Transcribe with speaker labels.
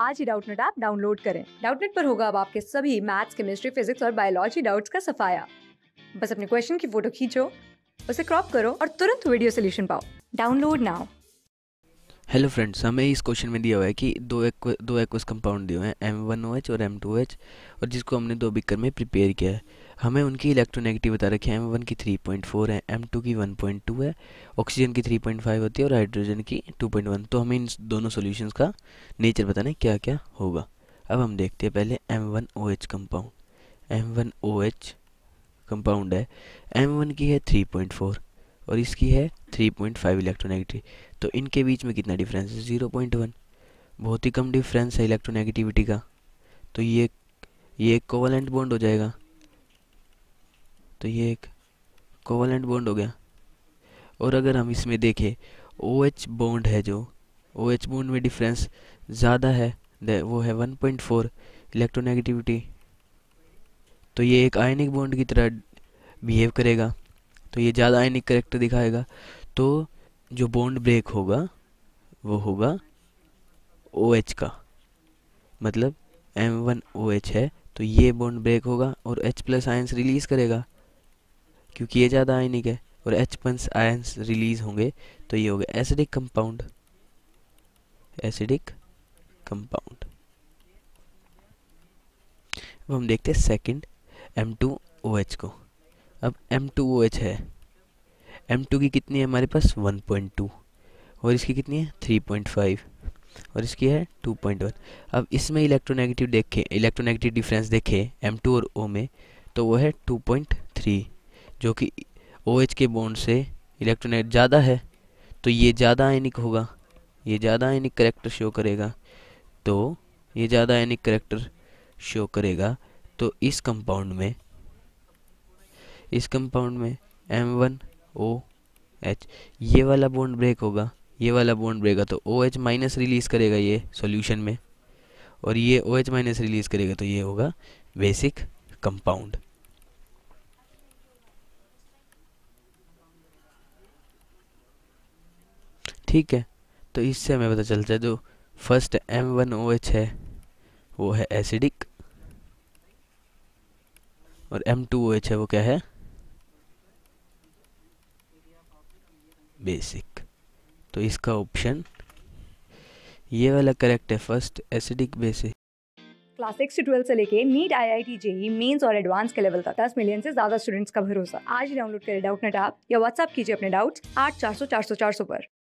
Speaker 1: आज ही Doubtnut app download करें डाउटनेट पर होगा अब आपके सभी मैथ्स केमिस्ट्री फिजिक्स और बायोलॉजी डाउट्स का सफाया बस अपने क्वेश्चन की फोटो खींचो उसे क्रॉप करो और तुरंत वीडियो सोल्यूशन पाओ डाउनलोड नाउ
Speaker 2: हेलो फ्रेंड्स हमें इस क्वेश्चन में दिया हुआ है कि दो एक दो एक्वस कंपाउंड दिए हुए हैं एम वन ओ एच और एम टू एच और जिसको हमने दो बिकर में प्रिपेयर किया है हमें उनकी इलेक्ट्रोनेगेटिव बता रखी है एम वन की थ्री पॉइंट फोर है एम टू की वन पॉइंट टू है ऑक्सीजन की थ्री पॉइंट फाइव होती है और हाइड्रोजन की टू पॉइंट वन तो हमें इन दोनों सॉल्यूशंस का नेचर बताना है क्या क्या होगा अब हम देखते हैं पहले M one O H compound M one O H compound है एम वन की है थ्री पॉइंट फोर और इसकी है थ्री पॉइंट फाइव इलेक्ट्रोनेगेटिव तो इनके बीच में कितना डिफरेंस है ज़ीरो पॉइंट वन बहुत ही कम डिफरेंस है इलेक्ट्रोनेगेटिविटी का तो ये ये कोवलेंट बॉन्ड हो जाएगा तो ये एक कोवलेंट बॉन्ड हो गया और अगर हम इसमें देखें ओ एच बॉन्ड है जो ओ एच बॉन्ड में डिफरेंस ज़्यादा है वो है 1.4 इलेक्ट्रोनेगेटिविटी तो ये एक आयनिक बॉन्ड की तरह बिहेव करेगा तो ये ज़्यादा आयनिक करेक्टर दिखाएगा तो जो बॉन्ड ब्रेक होगा वो होगा ओ OH का मतलब एम वन ओ एच है तो ये बॉन्ड ब्रेक होगा और H प्लस आयंस रिलीज़ करेगा क्योंकि ये ज़्यादा आयनिक है और एच पंस आयंस रिलीज होंगे तो ये हो गया एसिडिक कंपाउंड एसिडिक कंपाउंड अब हम देखते हैं सेकंड एच को अब एम टू ओ एच है एम टू की कितनी है हमारे पास वन पॉइंट टू और इसकी कितनी है थ्री पॉइंट फाइव और इसकी है टू पॉइंट वन अब इसमें इलेक्ट्रोनेगेटिव देखें इलेक्ट्रोनेगेटिव डिफरेंस देखें टू और ओ में तो वो है टू पॉइंट थ्री जो कि ओ OH के बॉन्ड से इलेक्ट्रोनेट ज़्यादा है तो ये ज़्यादा आयनिक होगा ये ज़्यादा आयनिक करेक्टर शो करेगा तो ये ज़्यादा आयनिक करेक्टर शो करेगा तो इस कंपाउंड में इस कंपाउंड में एम वन ओ एच ये वाला बॉन्ड ब्रेक होगा ये वाला बॉन्ड ब्रेक होगा तो ओ एच माइनस रिलीज़ करेगा ये सॉल्यूशन में और ये O OH H minus release करेगा तो ये होगा बेसिक कंपाउंड ठीक है तो इससे हमें पता चलता है जो first M one O H है वो है एसिडिक और एम टू ओ एच है वो क्या है बेसिक तो इसका ऑप्शन ये वाला करेक्ट है first acidic basic
Speaker 1: class six से ट्वेल्थ से लेके NEET I I T JEE mains और एडवांस के लेवल तक दस मिलियन से ज्यादा स्टूडेंट्स का भरोसा आज डाउनलोड करें डाउट नेट आप या व्हाट्सअप कीजिए अपने डाउट्स आठ चार सौ चार सौ चार सौ पर